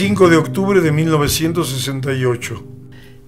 de octubre de 1968.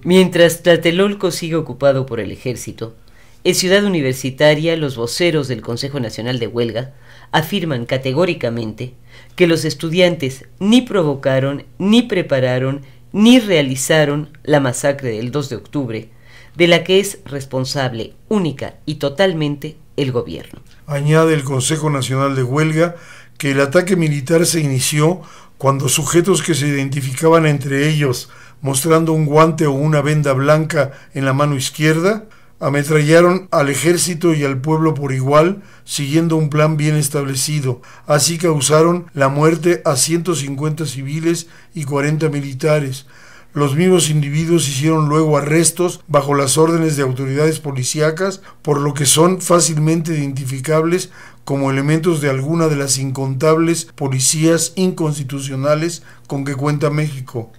Mientras Tlatelolco sigue ocupado por el ejército, en Ciudad Universitaria los voceros del Consejo Nacional de Huelga afirman categóricamente que los estudiantes ni provocaron, ni prepararon, ni realizaron la masacre del 2 de octubre, de la que es responsable única y totalmente el gobierno. Añade el Consejo Nacional de Huelga que el ataque militar se inició cuando sujetos que se identificaban entre ellos, mostrando un guante o una venda blanca en la mano izquierda, ametrallaron al ejército y al pueblo por igual, siguiendo un plan bien establecido. Así causaron la muerte a 150 civiles y 40 militares. Los mismos individuos hicieron luego arrestos bajo las órdenes de autoridades policíacas, por lo que son fácilmente identificables como elementos de alguna de las incontables policías inconstitucionales con que cuenta México.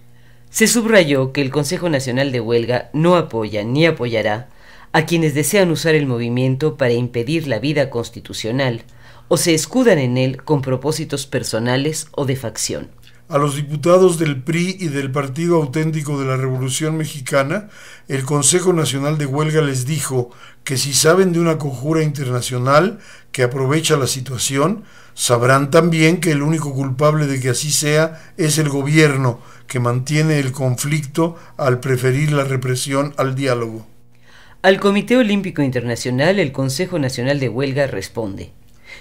Se subrayó que el Consejo Nacional de Huelga no apoya ni apoyará a quienes desean usar el movimiento para impedir la vida constitucional o se escudan en él con propósitos personales o de facción. A los diputados del PRI y del Partido Auténtico de la Revolución Mexicana, el Consejo Nacional de Huelga les dijo que si saben de una conjura internacional, que aprovecha la situación, sabrán también que el único culpable de que así sea es el gobierno, que mantiene el conflicto al preferir la represión al diálogo. Al Comité Olímpico Internacional, el Consejo Nacional de Huelga responde.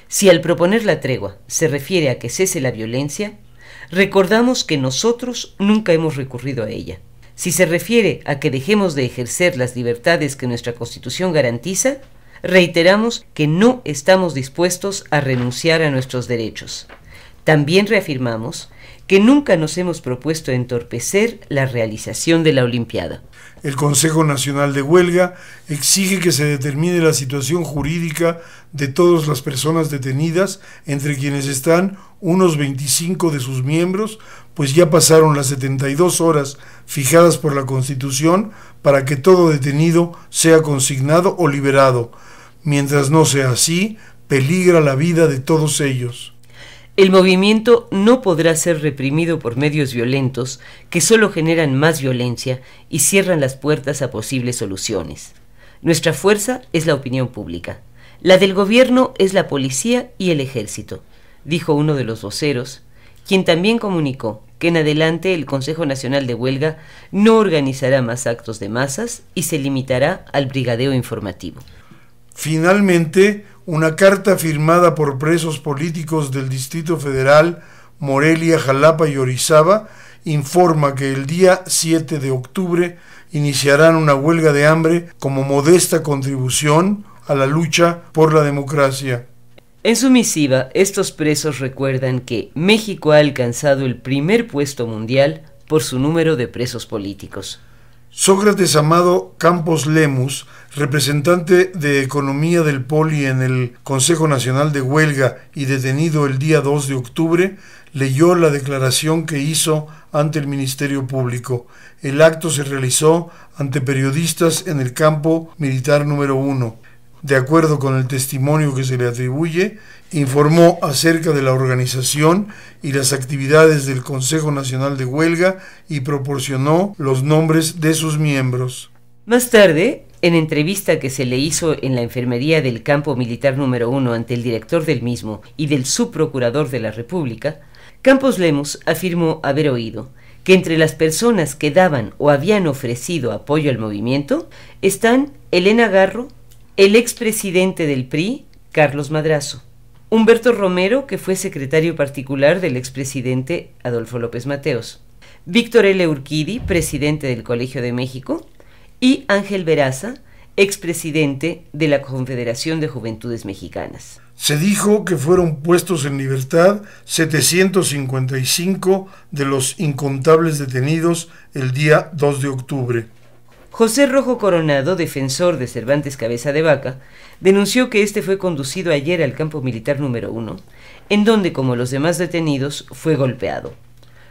Si al proponer la tregua se refiere a que cese la violencia, recordamos que nosotros nunca hemos recurrido a ella. Si se refiere a que dejemos de ejercer las libertades que nuestra Constitución garantiza, reiteramos que no estamos dispuestos a renunciar a nuestros derechos. También reafirmamos que nunca nos hemos propuesto entorpecer la realización de la Olimpiada. El Consejo Nacional de Huelga exige que se determine la situación jurídica de todas las personas detenidas, entre quienes están unos 25 de sus miembros, pues ya pasaron las 72 horas fijadas por la Constitución para que todo detenido sea consignado o liberado. Mientras no sea así, peligra la vida de todos ellos. El movimiento no podrá ser reprimido por medios violentos que solo generan más violencia y cierran las puertas a posibles soluciones. Nuestra fuerza es la opinión pública. La del gobierno es la policía y el ejército, dijo uno de los voceros, quien también comunicó que en adelante el Consejo Nacional de Huelga no organizará más actos de masas y se limitará al brigadeo informativo. Finalmente, una carta firmada por presos políticos del Distrito Federal, Morelia, Jalapa y Orizaba informa que el día 7 de octubre iniciarán una huelga de hambre como modesta contribución a la lucha por la democracia. En su misiva, estos presos recuerdan que México ha alcanzado el primer puesto mundial por su número de presos políticos. Sócrates Amado Campos Lemus, representante de Economía del Poli en el Consejo Nacional de Huelga y detenido el día 2 de octubre, leyó la declaración que hizo ante el Ministerio Público. El acto se realizó ante periodistas en el campo militar número 1 de acuerdo con el testimonio que se le atribuye, informó acerca de la organización y las actividades del Consejo Nacional de Huelga y proporcionó los nombres de sus miembros. Más tarde, en entrevista que se le hizo en la enfermería del Campo Militar número uno ante el director del mismo y del subprocurador de la República, Campos Lemos afirmó haber oído que entre las personas que daban o habían ofrecido apoyo al movimiento están Elena Garro, el expresidente del PRI, Carlos Madrazo. Humberto Romero, que fue secretario particular del expresidente Adolfo López Mateos. Víctor L. Urquidi, presidente del Colegio de México. Y Ángel Veraza, expresidente de la Confederación de Juventudes Mexicanas. Se dijo que fueron puestos en libertad 755 de los incontables detenidos el día 2 de octubre. José Rojo Coronado, defensor de Cervantes Cabeza de Vaca, denunció que este fue conducido ayer al campo militar número uno, en donde, como los demás detenidos, fue golpeado.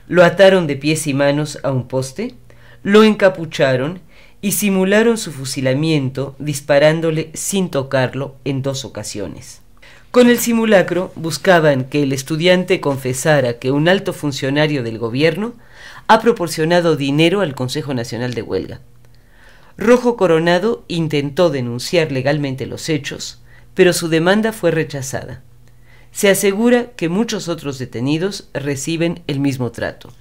Lo ataron de pies y manos a un poste, lo encapucharon y simularon su fusilamiento disparándole sin tocarlo en dos ocasiones. Con el simulacro buscaban que el estudiante confesara que un alto funcionario del gobierno ha proporcionado dinero al Consejo Nacional de Huelga. Rojo Coronado intentó denunciar legalmente los hechos, pero su demanda fue rechazada. Se asegura que muchos otros detenidos reciben el mismo trato.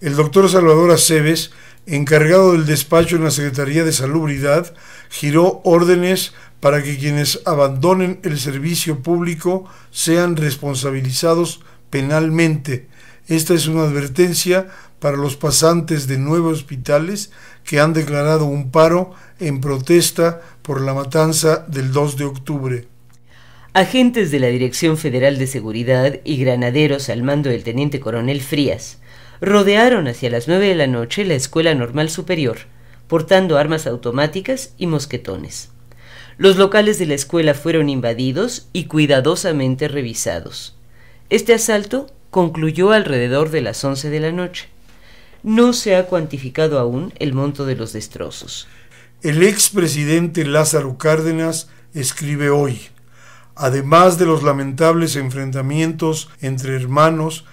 El doctor Salvador Aceves, encargado del despacho en la Secretaría de Salubridad, giró órdenes para que quienes abandonen el servicio público sean responsabilizados penalmente. Esta es una advertencia para los pasantes de nueve hospitales que han declarado un paro en protesta por la matanza del 2 de octubre. Agentes de la Dirección Federal de Seguridad y granaderos al mando del teniente coronel Frías rodearon hacia las 9 de la noche la Escuela Normal Superior, portando armas automáticas y mosquetones. Los locales de la escuela fueron invadidos y cuidadosamente revisados. Este asalto concluyó alrededor de las 11 de la noche no se ha cuantificado aún el monto de los destrozos. El expresidente Lázaro Cárdenas escribe hoy, además de los lamentables enfrentamientos entre hermanos,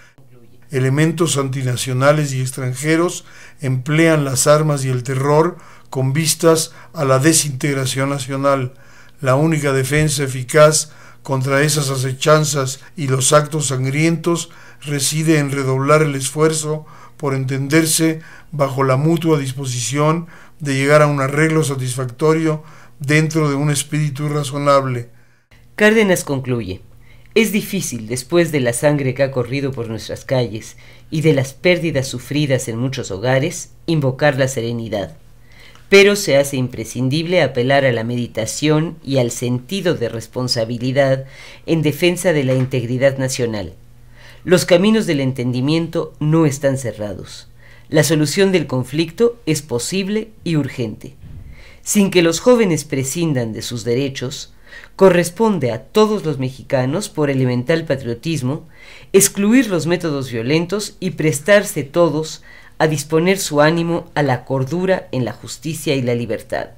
elementos antinacionales y extranjeros emplean las armas y el terror con vistas a la desintegración nacional, la única defensa eficaz contra esas acechanzas y los actos sangrientos reside en redoblar el esfuerzo por entenderse bajo la mutua disposición de llegar a un arreglo satisfactorio dentro de un espíritu razonable. Cárdenas concluye. Es difícil, después de la sangre que ha corrido por nuestras calles y de las pérdidas sufridas en muchos hogares, invocar la serenidad. Pero se hace imprescindible apelar a la meditación y al sentido de responsabilidad en defensa de la integridad nacional los caminos del entendimiento no están cerrados. La solución del conflicto es posible y urgente. Sin que los jóvenes prescindan de sus derechos, corresponde a todos los mexicanos, por elemental patriotismo, excluir los métodos violentos y prestarse todos a disponer su ánimo a la cordura en la justicia y la libertad.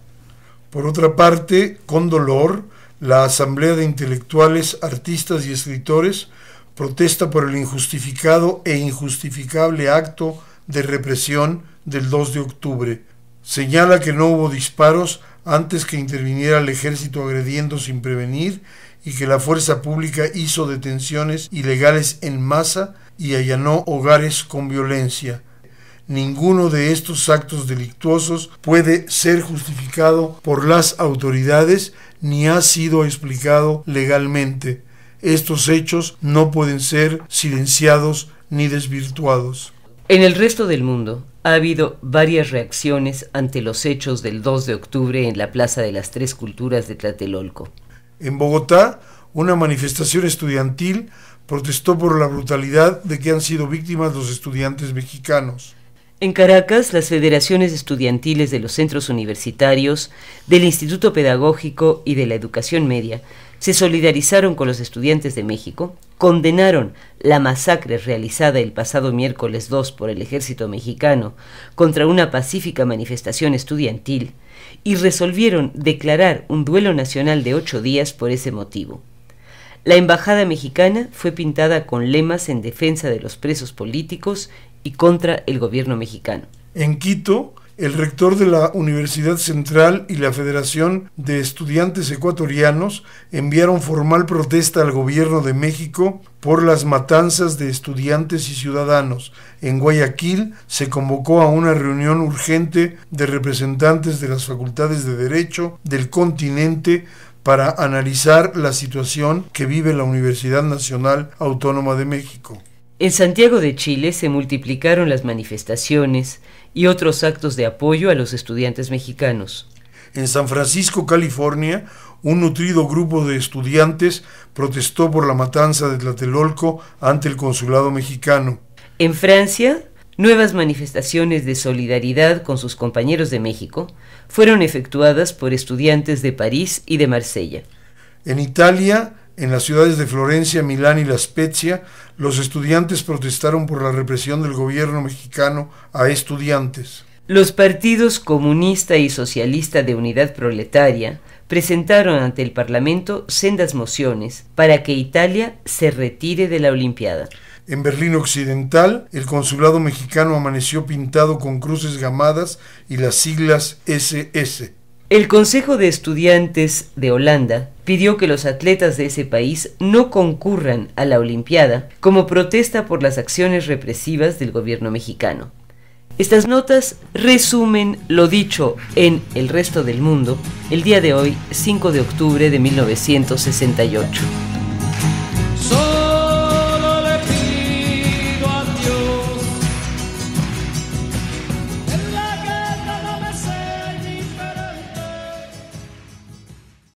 Por otra parte, con dolor, la Asamblea de Intelectuales, Artistas y Escritores protesta por el injustificado e injustificable acto de represión del 2 de octubre. Señala que no hubo disparos antes que interviniera el ejército agrediendo sin prevenir y que la fuerza pública hizo detenciones ilegales en masa y allanó hogares con violencia. Ninguno de estos actos delictuosos puede ser justificado por las autoridades ni ha sido explicado legalmente. Estos hechos no pueden ser silenciados ni desvirtuados. En el resto del mundo ha habido varias reacciones ante los hechos del 2 de octubre en la Plaza de las Tres Culturas de Tlatelolco. En Bogotá, una manifestación estudiantil protestó por la brutalidad de que han sido víctimas los estudiantes mexicanos. En Caracas, las federaciones estudiantiles de los centros universitarios, del Instituto Pedagógico y de la Educación Media se solidarizaron con los estudiantes de México, condenaron la masacre realizada el pasado miércoles 2 por el ejército mexicano contra una pacífica manifestación estudiantil y resolvieron declarar un duelo nacional de ocho días por ese motivo. La embajada mexicana fue pintada con lemas en defensa de los presos políticos y contra el gobierno mexicano. En Quito, el rector de la Universidad Central y la Federación de Estudiantes Ecuatorianos enviaron formal protesta al gobierno de México por las matanzas de estudiantes y ciudadanos. En Guayaquil se convocó a una reunión urgente de representantes de las facultades de Derecho del continente para analizar la situación que vive la Universidad Nacional Autónoma de México. En Santiago de Chile se multiplicaron las manifestaciones y otros actos de apoyo a los estudiantes mexicanos. En San Francisco, California, un nutrido grupo de estudiantes protestó por la matanza de Tlatelolco ante el consulado mexicano. En Francia, nuevas manifestaciones de solidaridad con sus compañeros de México fueron efectuadas por estudiantes de París y de Marsella. En Italia, en las ciudades de Florencia, Milán y La Spezia, los estudiantes protestaron por la represión del gobierno mexicano a estudiantes. Los partidos comunista y socialista de Unidad Proletaria presentaron ante el Parlamento sendas mociones para que Italia se retire de la Olimpiada. En Berlín Occidental, el consulado mexicano amaneció pintado con cruces gamadas y las siglas SS. El Consejo de Estudiantes de Holanda pidió que los atletas de ese país no concurran a la Olimpiada como protesta por las acciones represivas del gobierno mexicano. Estas notas resumen lo dicho en el resto del mundo el día de hoy, 5 de octubre de 1968.